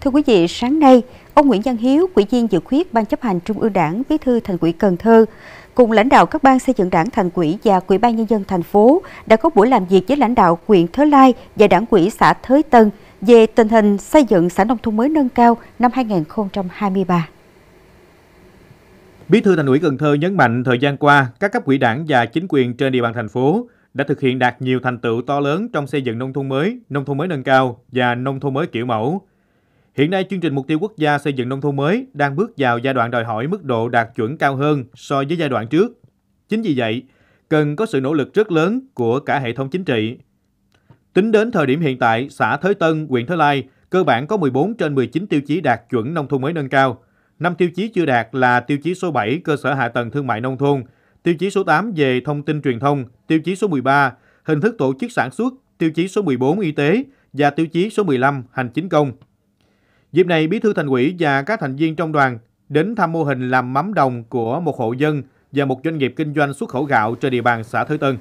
Thưa quý vị, sáng nay, ông Nguyễn Văn Hiếu, Ủy viên dự khuyết Ban chấp hành Trung ương Đảng, Bí thư Thành ủy Cần Thơ, cùng lãnh đạo các ban xây dựng Đảng Thành ủy và Ủy ban nhân dân thành phố đã có buổi làm việc với lãnh đạo huyện Thới Lai và Đảng ủy xã Thới Tân về tình hình xây dựng xã nông thôn mới nâng cao năm 2023. Bí thư Thành ủy Cần Thơ nhấn mạnh thời gian qua, các cấp ủy đảng và chính quyền trên địa bàn thành phố đã thực hiện đạt nhiều thành tựu to lớn trong xây dựng nông thôn mới, nông thôn mới nâng cao và nông thôn mới kiểu mẫu, Hiện nay, chương trình mục tiêu quốc gia xây dựng nông thôn mới đang bước vào giai đoạn đòi hỏi mức độ đạt chuẩn cao hơn so với giai đoạn trước. Chính vì vậy, cần có sự nỗ lực rất lớn của cả hệ thống chính trị. Tính đến thời điểm hiện tại, xã Thới Tân, huyện Thới Lai cơ bản có 14 trên 19 tiêu chí đạt chuẩn nông thôn mới nâng cao. 5 tiêu chí chưa đạt là tiêu chí số 7 cơ sở hạ tầng thương mại nông thôn, tiêu chí số 8 về thông tin truyền thông, tiêu chí số 13 hình thức tổ chức sản xuất, tiêu chí số 14 y tế và tiêu chí số 15 hành chính công. Dịp này, Bí thư Thành ủy và các thành viên trong đoàn đến thăm mô hình làm mắm đồng của một hộ dân và một doanh nghiệp kinh doanh xuất khẩu gạo trên địa bàn xã Thới Tân.